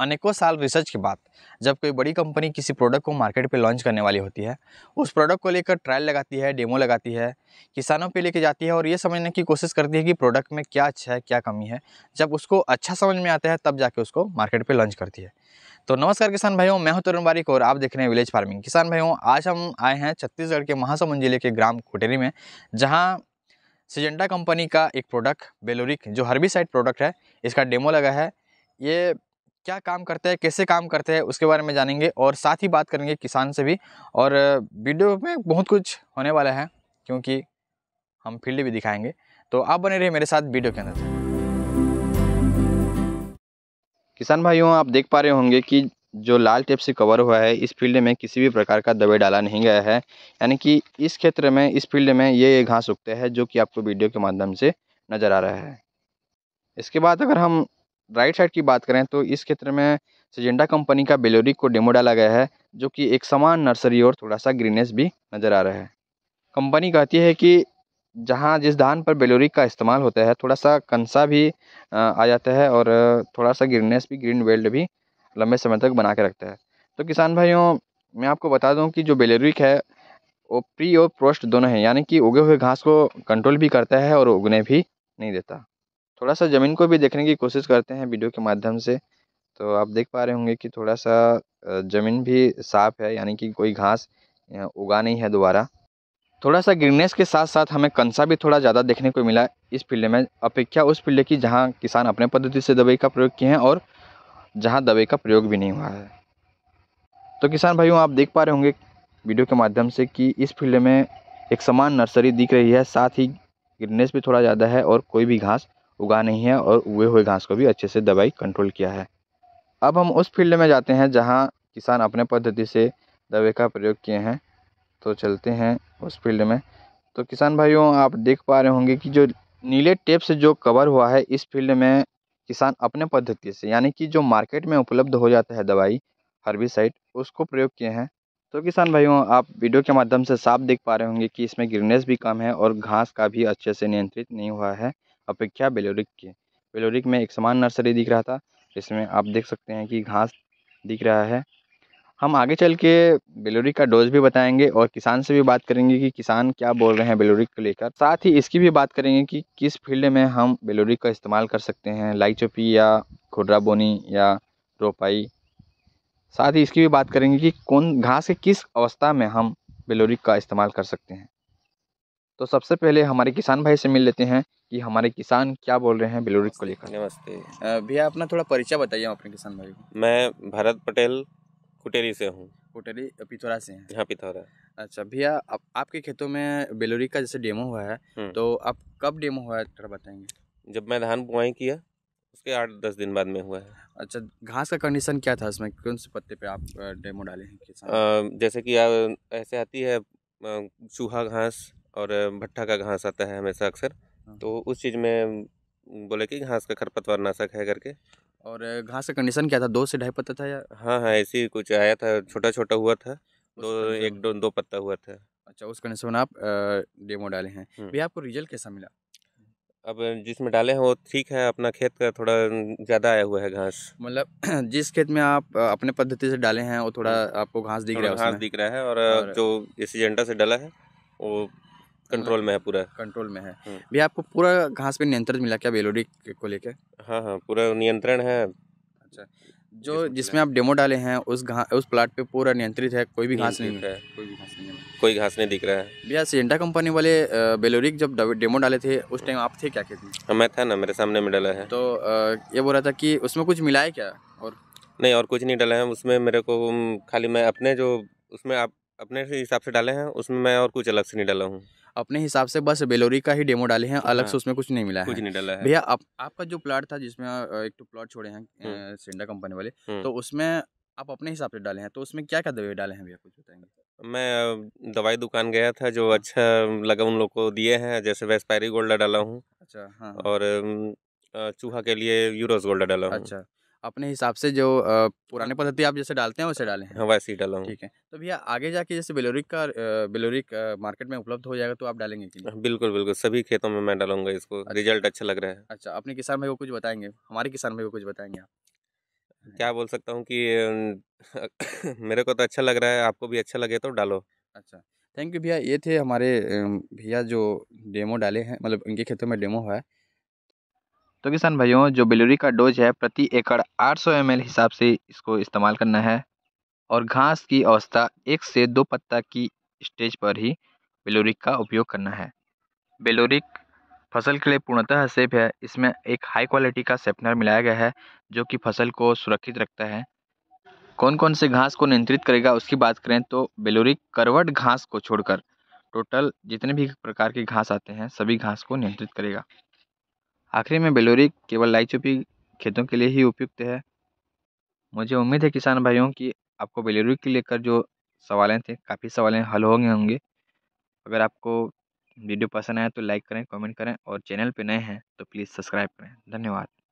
अनेकों साल रिसर्च के बाद जब कोई बड़ी कंपनी किसी प्रोडक्ट को मार्केट पे लॉन्च करने वाली होती है उस प्रोडक्ट को लेकर ट्रायल लगाती है डेमो लगाती है किसानों पे लेके जाती है और ये समझने की कोशिश करती है कि प्रोडक्ट में क्या अच्छा है क्या कमी है जब उसको अच्छा समझ में आता है तब जाके उसको मार्केट पर लॉन्च करती है तो नमस्कार किसान भाइयों मैं हूं तरुण बारिक और आप देख रहे हैं विलेज फार्मिंग किसान भाइयों आज हम आए हैं छत्तीसगढ़ के महासमुंद जिले के ग्राम कोटेरी में जहाँ सिजेंडा कंपनी का एक प्रोडक्ट बेलोरिक जो हर्बिसाइड प्रोडक्ट है इसका डेमो लगा है ये क्या काम करते हैं कैसे काम करते हैं उसके बारे में जानेंगे और साथ ही बात करेंगे किसान से भी और वीडियो में बहुत कुछ होने वाला है क्योंकि हम फील्ड भी दिखाएंगे तो आप बने रहिए मेरे साथ वीडियो के अंदर किसान भाइयों आप देख पा रहे होंगे कि जो लाल टेप से कवर हुआ है इस फील्ड में किसी भी प्रकार का दवाई डाला नहीं गया है यानी कि इस क्षेत्र में इस फील्ड में ये ये घास उगते हैं जो कि आपको वीडियो के माध्यम से नज़र आ रहा है इसके बाद अगर हम राइट साइड की बात करें तो इस क्षेत्र में सजेंडा कंपनी का बेलोरिक को डेमो डाला गया है जो कि एक समान नर्सरी और थोड़ा सा ग्रीनेस भी नज़र आ रहा है कंपनी कहती है कि जहाँ जिस धान पर बेलोरिक का इस्तेमाल होता है थोड़ा सा कंसा भी आ जाता है और थोड़ा सा ग्रीननेस भी ग्रीन वेल्ड भी लंबे समय तक बना के रखता है तो किसान भाइयों मैं आपको बता दूं कि जो बेलोरिक है वो प्री और प्रोस्ट दोनों हैं यानी कि उगे हुए घास को कंट्रोल भी करता है और उगने भी नहीं देता थोड़ा सा ज़मीन को भी देखने की कोशिश करते हैं वीडियो के माध्यम से तो आप देख पा रहे होंगे कि थोड़ा सा ज़मीन भी साफ़ है यानी कि कोई घास उगा नहीं है दोबारा थोड़ा सा ग्रीनेस के साथ साथ हमें कंसा भी थोड़ा ज़्यादा देखने को मिला इस फील्ड में अपेक्षा उस फील्ड की जहाँ किसान अपने पद्धति से दवाई का प्रयोग किए हैं और जहाँ दवाई का प्रयोग भी नहीं हुआ है तो किसान भाइयों आप देख पा रहे होंगे वीडियो के माध्यम से कि इस फील्ड में एक समान नर्सरी दिख रही है साथ ही ग्रीनेस भी थोड़ा ज़्यादा है और कोई भी घास उगा नहीं है और उगे हुए घास को भी अच्छे से दवाई कंट्रोल किया है अब हम उस फील्ड में जाते हैं जहाँ किसान अपने पद्धति से दवे का प्रयोग किए हैं तो चलते हैं उस फील्ड में तो किसान भाइयों आप देख पा रहे होंगे कि जो नीले टेप से जो कवर हुआ है इस फील्ड में किसान अपने पद्धति से यानी कि जो मार्केट में उपलब्ध हो जाता है दवाई हर्बिसाइड उसको प्रयोग किए हैं तो किसान भाइयों आप वीडियो के माध्यम से साफ देख पा रहे होंगे कि इसमें गिरनेस भी कम है और घास का भी अच्छे से नियंत्रित नहीं हुआ है अपेक्षा बेलोरिक के बेलोरिक में एक समान नर्सरी दिख रहा था इसमें आप देख सकते हैं कि घास दिख रहा है हम आगे चल के बेलोरिक का डोज भी बताएंगे और किसान से भी बात करेंगे कि किसान क्या बोल रहे हैं बेलोरिक को लेकर साथ ही इसकी भी बात करेंगे कि किस फील्ड में हम बेलोरिक का इस्तेमाल कर सकते हैं लाई चोपी या खुर्रा बोनी या रोपाई साथ ही इसकी भी बात करेंगे कि कौन घास के किस अवस्था में हम बेलोरिक का इस्तेमाल कर सकते हैं तो सबसे पहले हमारे किसान भाई से मिल लेते हैं कि हमारे किसान क्या बोल रहे हैं बेलोरिक को लेकर नमस्ते भैया अपना थोड़ा परिचय बताइए अपने किसान भाई को मैं भरत पटेल कुटेरी से हूँ कुटेरी पिथौरा से हैं हाँ पिथौरा अच्छा भैया आप, आपके खेतों में बेलोरी का जैसे डेमो हुआ है हम्म। तो आप कब डेमो हुआ है थोड़ा बताएंगे जब मैं धान बुआई किया उसके आठ दस दिन बाद में हुआ है अच्छा घास का कंडीशन क्या था उसमें कौन से पत्ते पे आप डेमो डाले हैं जैसे कि ऐसे आती है चूहा घास और भट्टा का घास आता है हमेशा अक्सर हाँ। तो उस चीज़ में बोले कि घास का खरपतवार नाशक है करके और घास का कंडीशन क्या था दो से ढाई पत्ता था या हाँ हाँ ऐसे कुछ आया था छोटा छोटा हुआ था दो तो एक दो दो पत्ता हुआ था अच्छा उस कंडीशन में आप डेमो डाले हैं भैया आपको रिजल्ट कैसा मिला अब जिसमें डाले हैं वो ठीक है अपना खेत का थोड़ा ज़्यादा आया हुआ है घास मतलब जिस खेत में आप अपने पद्धति से डाले हैं वो थोड़ा आपको घास दिख रहा है घास दिख रहा है और जो एसीजेंटा से डाला है वो कंट्रोल में है पूरा कंट्रोल में है हम्म। भैया आपको पूरा घास पे नियंत्रण मिला क्या बेलोडी को लेकर हाँ हाँ पूरा नियंत्रण है अच्छा जो जिसमें आप डेमो डाले हैं उस घास उस प्लाट पे पूरा नियंत्रित है कोई भी घास नहीं, रहा है कोई भी घास नहीं कोई घास नहीं दिख रहा है भैया सिजेंटा कंपनी वाले बेलोरिक जब डेमो डाले थे उस टाइम आप थे क्या खेत में हाँ, मैं था ना मेरे सामने में डाला है तो ये बोल रहा था कि उसमें कुछ मिला है क्या और नहीं और कुछ नहीं डाला है उसमें मेरे को खाली मैं अपने जो उसमें आप अपने हिसाब से डाले हैं उसमें मैं और कुछ अलग से नहीं डाला हूँ अपने हिसाब से बस बेलोरी का ही डेमो डाले हैं अलग हाँ। से उसमें कुछ नहीं मिला कुछ नहीं डाला है भैया आप, आपका जो प्लाट था जिसमें एक तो प्लॉट छोड़े हैं सिंडा हम्म। कंपनी वाले हम्म। तो उसमें आप अपने हिसाब से डाले हैं तो उसमें क्या क्या दवाई डाले हैं भैया कुछ बताएंगे मैं दवाई दुकान गया था जो हाँ। अच्छा लगा उन लोग को दिए हैं जैसे वेस्पायरी गोल्डा डाला हूँ अच्छा हाँ।, हाँ। और चूहा के लिए यूरोस गोल्डा डाला हूँ अच्छा अपने हिसाब से जो पुराने पद्धति आप जैसे डालते हैं वैसे डालें हाँ वैसे ही डालो ठीक है तो भैया आगे जाके जैसे बेलोरिक का बेलोरिक मार्केट में उपलब्ध हो जाएगा तो आप डालेंगे कि बिल्कुल बिल्कुल सभी खेतों में मैं डालूंगा इसको अच्छा, रिजल्ट अच्छा लग रहा है अच्छा अपने किसान भाई को कुछ बताएंगे हमारे किसान भाई को कुछ बताएंगे आप क्या बोल सकता हूँ कि मेरे को तो अच्छा लग रहा है आपको भी अच्छा लगे तो डालो अच्छा थैंक यू भैया ये थे हमारे भैया जो डेमो डाले हैं मतलब इनके खेतों में डेमो हुआ है तो किसान भाइयों जो बिलोरी का डोज है प्रति एकड़ 800 सौ हिसाब से इसको इस्तेमाल करना है और घास की अवस्था एक से दो पत्ता की स्टेज पर ही बेलोरिक का उपयोग करना है बेलोरिक फसल के लिए पूर्णतः सेफ है इसमें एक हाई क्वालिटी का सेपनर मिलाया गया है जो कि फसल को सुरक्षित रखता है कौन कौन से घास को नियंत्रित करेगा उसकी बात करें तो बेलोरिक करवट घास को छोड़कर टोटल जितने भी प्रकार के घास आते हैं सभी घास को नियंत्रित करेगा आखिरी में बेलोरी केवल चुपी खेतों के लिए ही उपयुक्त है मुझे उम्मीद है किसान भाइयों की आपको बेलोरी के लेकर जो सवालें थे काफ़ी सवालें हल हो गए होंगे अगर आपको वीडियो पसंद आया तो लाइक करें कमेंट करें और चैनल पर नए हैं तो प्लीज़ सब्सक्राइब करें धन्यवाद